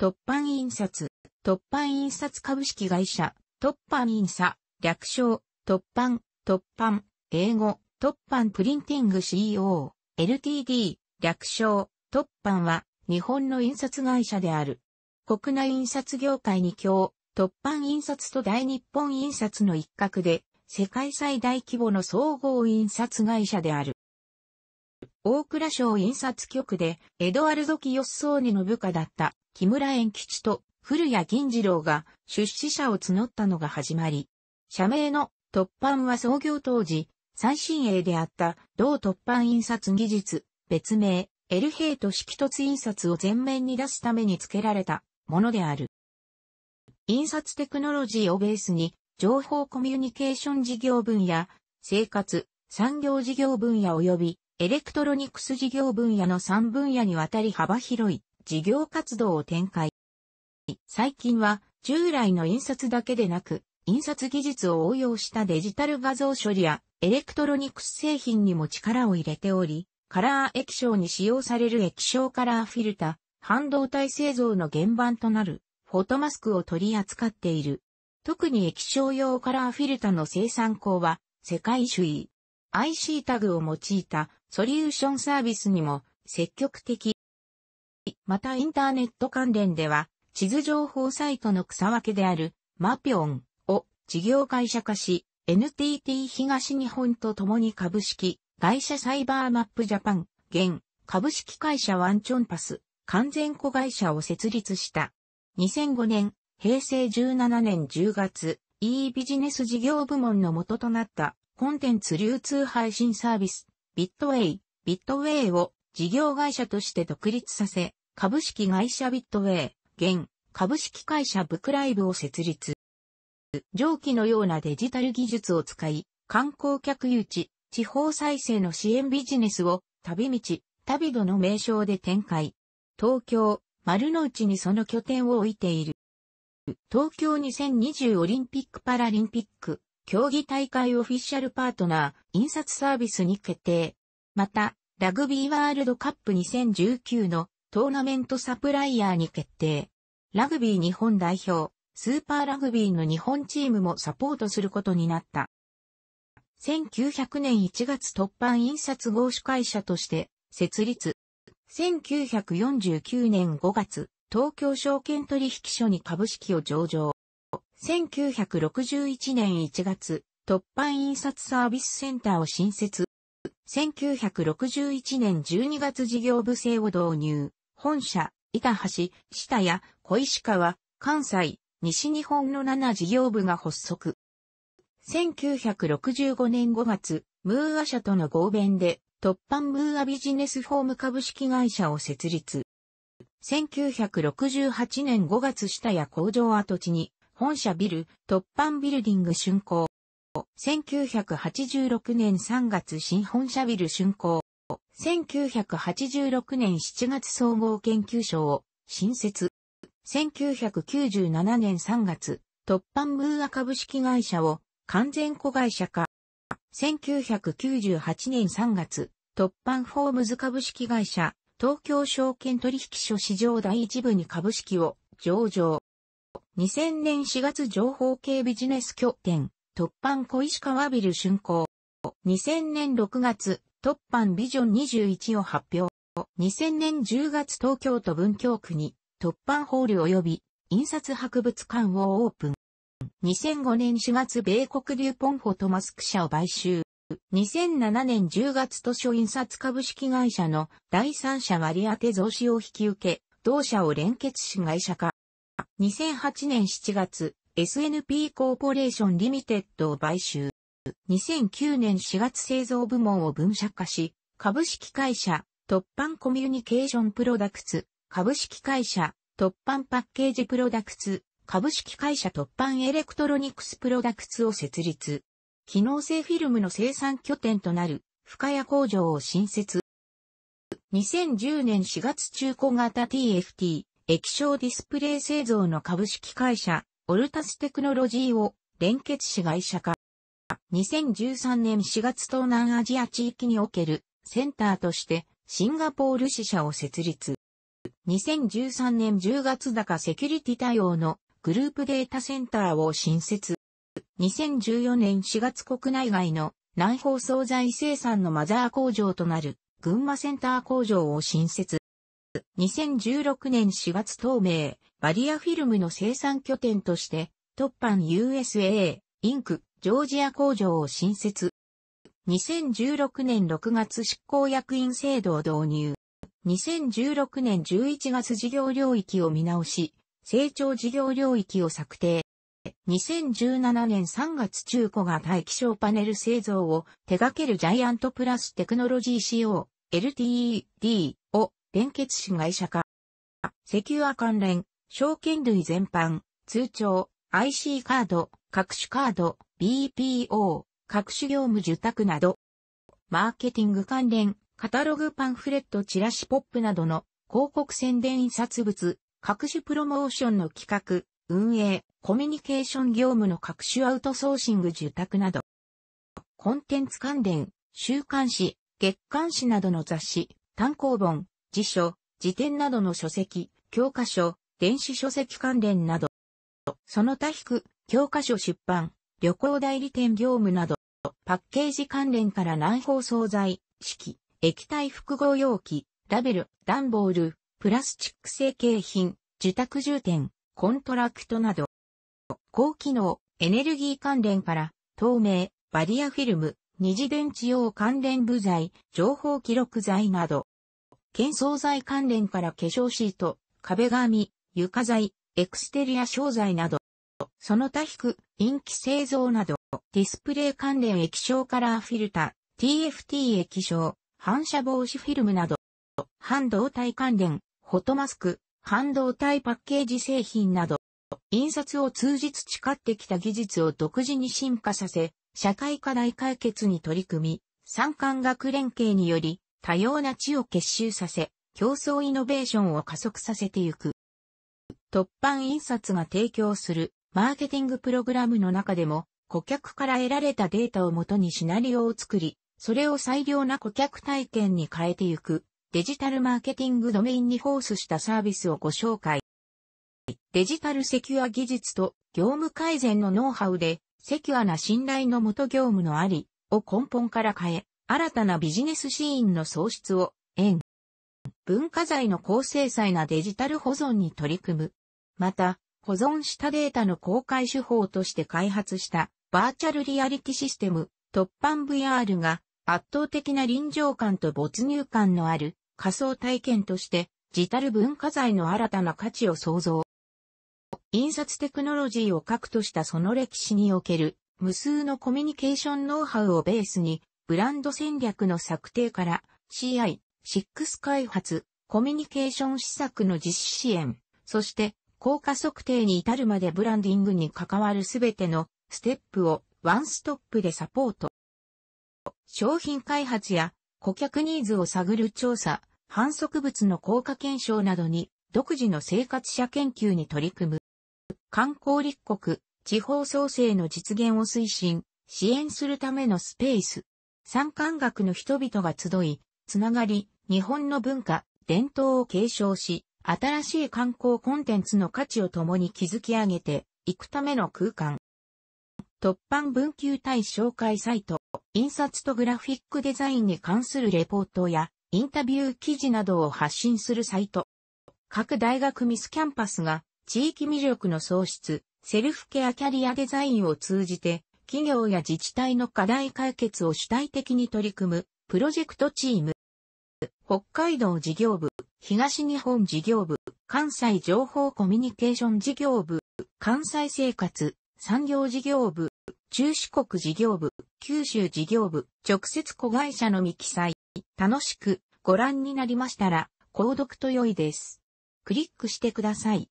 突版印刷、突版印刷株式会社、突版印刷、略称、突版、突版、英語、突版プリンティング CEO、LTD、略称、突版は、日本の印刷会社である。国内印刷業界に今日、突版印刷と大日本印刷の一角で、世界最大規模の総合印刷会社である。大倉省印刷局で、エドワルド・キヨッソーネの部下だった木村円吉と古谷銀次郎が出資者を募ったのが始まり、社名の突版は創業当時、最新鋭であった同突版印刷技術、別名、エルヘイト式突印刷を前面に出すために付けられたものである。印刷テクノロジーをベースに、情報コミュニケーション事業分野、生活、産業事業分野及びエレクトロニクス事業分野の3分野にわたり幅広い事業活動を展開。最近は従来の印刷だけでなく、印刷技術を応用したデジタル画像処理やエレクトロニクス製品にも力を入れており、カラー液晶に使用される液晶カラーフィルタ、半導体製造の原版となるフォトマスクを取り扱っている。特に液晶用カラーフィルタの生産工は世界首位。IC タグを用いたソリューションサービスにも積極的。またインターネット関連では、地図情報サイトの草分けであるマピオンを事業会社化し、NTT 東日本と共に株式会社サイバーマップジャパン、現株式会社ワンチョンパス完全子会社を設立した。2005年、平成17年10月、e ビジネス事業部門の元となったコンテンツ流通配信サービスビットウェイ、ビットウェイを事業会社として独立させ、株式会社ビットウェイ、現、株式会社ブクライブを設立。上記のようなデジタル技術を使い、観光客誘致、地方再生の支援ビジネスを旅道、旅度の名称で展開。東京、丸の内にその拠点を置いている。東京2020オリンピック・パラリンピック、競技大会オフィシャルパートナー、印刷サービスに決定。また、ラグビーワールドカップ2019のトーナメントサプライヤーに決定。ラグビー日本代表、スーパーラグビーの日本チームもサポートすることになった。1900年1月突版印刷合資会社として設立。1949年5月、東京証券取引所に株式を上場。1961年1月、突版印刷サービスセンターを新設。1961年12月事業部制を導入。本社、板橋、下谷、小石川、関西、西日本の7事業部が発足。1965年5月、ムーア社との合弁で、突版ムーアビジネスフォーム株式会社を設立。1968年5月下谷工場跡地に本社ビル、突版ビルディング竣工。1986年3月新本社ビル竣工。1986年7月総合研究所を新設。1997年3月、突版ムーア株式会社を完全子会社化。1998年3月、突版フォームズ株式会社、東京証券取引所市場第一部に株式を上場。2000年4月情報系ビジネス拠点、突版小石川ビル竣工。2000年6月、突版ビジョン21を発表。2000年10月東京都文京区に突版ホール及び印刷博物館をオープン。2005年4月米国流ポンフォトマスク社を買収。2007年10月図書印刷株式会社の第三者割当増資を引き受け、同社を連結し会社化。2008年7月、SNP コーポレーションリミテッドを買収。2009年4月製造部門を分社化し、株式会社、突販コミュニケーションプロダクツ、株式会社、突販パッケージプロダクツ、株式会社突販エレクトロニクスプロダクツを設立。機能性フィルムの生産拠点となる、深谷工場を新設。2010年4月中古型 TFT、液晶ディスプレイ製造の株式会社、オルタステクノロジーを連結し会社化。2013年4月東南アジア地域におけるセンターとしてシンガポール支社を設立。2013年10月高セキュリティ対応のグループデータセンターを新設。2014年4月国内外の南方総材生産のマザー工場となる群馬センター工場を新設。2016年4月透明、バリアフィルムの生産拠点として、トッパン USA、インク、ジョージア工場を新設。2016年6月執行役員制度を導入。2016年11月事業領域を見直し、成長事業領域を策定。2017年3月中古が大気象パネル製造を手掛けるジャイアントプラステクノロジー CO、LTED を連結子会社化。石油関連、証券類全般、通帳、IC カード、各種カード、BPO、各種業務受託など、マーケティング関連、カタログパンフレットチラシポップなどの広告宣伝印刷物、各種プロモーションの企画、運営、コミュニケーション業務の各種アウトソーシング受託など、コンテンツ関連、週刊誌、月刊誌などの雑誌、単行本、辞書、辞典などの書籍、教科書、電子書籍関連など、その他引く、教科書出版、旅行代理店業務など、パッケージ関連から内包装材、式、液体複合容器、ラベル、段ボール、プラスチック製形品、受託充填、コントラクトなど、高機能、エネルギー関連から、透明、バリアフィルム、二次電池用関連部材、情報記録材など、建装材関連から化粧シート、壁紙、床材、エクステリア商材など、その他引く、陰気製造など、ディスプレイ関連液晶カラーフィルター、TFT 液晶、反射防止フィルムなど、半導体関連、フォトマスク、半導体パッケージ製品など、印刷を通じ培ってきた技術を独自に進化させ、社会課題解決に取り組み、産官学連携により、多様な地を結集させ、競争イノベーションを加速させていく。突版印刷が提供するマーケティングプログラムの中でも、顧客から得られたデータをもとにシナリオを作り、それを最良な顧客体験に変えていく、デジタルマーケティングドメインにフォースしたサービスをご紹介。デジタルセキュア技術と業務改善のノウハウで、セキュアな信頼のもと業務のありを根本から変え、新たなビジネスシーンの創出を、円。文化財の高精細なデジタル保存に取り組む。また、保存したデータの公開手法として開発したバーチャルリアリティシステム、突版 VR が圧倒的な臨場感と没入感のある仮想体験としてデジタル文化財の新たな価値を創造。印刷テクノロジーを核としたその歴史における無数のコミュニケーションノウハウをベースにブランド戦略の策定から CI、6開発、コミュニケーション施策の実施支援、そして効果測定に至るまでブランディングに関わるすべてのステップをワンストップでサポート。商品開発や顧客ニーズを探る調査、反則物の効果検証などに独自の生活者研究に取り組む。観光立国、地方創生の実現を推進、支援するためのスペース。山間学の人々が集い、つながり、日本の文化、伝統を継承し、新しい観光コンテンツの価値を共に築き上げていくための空間。突版文球対紹介サイト、印刷とグラフィックデザインに関するレポートやインタビュー記事などを発信するサイト。各大学ミスキャンパスが地域魅力の創出、セルフケアキャリアデザインを通じて企業や自治体の課題解決を主体的に取り組む、プロジェクトチーム。北海道事業部、東日本事業部、関西情報コミュニケーション事業部、関西生活、産業事業部、中四国事業部、九州事業部、直接子会社の未記載。楽しくご覧になりましたら、購読と良いです。クリックしてください。